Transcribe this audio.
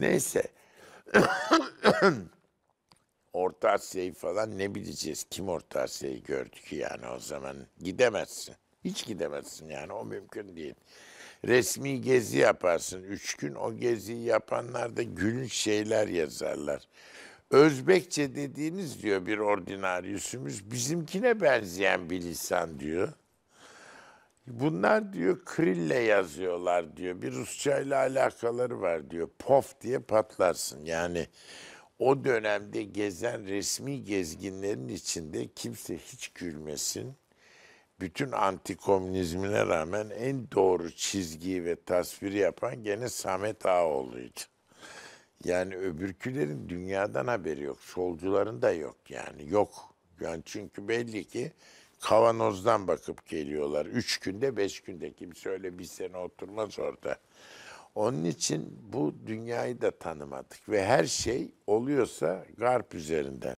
Neyse. Orta Asya'yı falan ne bileceğiz? Kim Orta Asya'yı gördü ki yani o zaman? Gidemezsin. Hiç gidemezsin yani o mümkün değil. Resmi gezi yaparsın. Üç gün o geziyi yapanlar da gülünç şeyler yazarlar. Özbekçe dediğiniz diyor bir ordinaryüsümüz bizimkine benzeyen bir lisan diyor. Bunlar diyor krille yazıyorlar diyor. Bir Rusça ile alakaları var diyor. Pof diye patlarsın. Yani o dönemde gezen resmi gezginlerin içinde kimse hiç gülmesin. Bütün antikomünizmine rağmen en doğru çizgiyi ve tasviri yapan gene Samet Ağoğlu'ydu. Yani öbürkülerin dünyadan haberi yok. Solcuların da yok yani. Yok. Yani çünkü belli ki kavanozdan bakıp geliyorlar. Üç günde, beş günde kimse öyle bir sene oturmaz orada. Onun için bu dünyayı da tanımadık ve her şey oluyorsa garp üzerinden.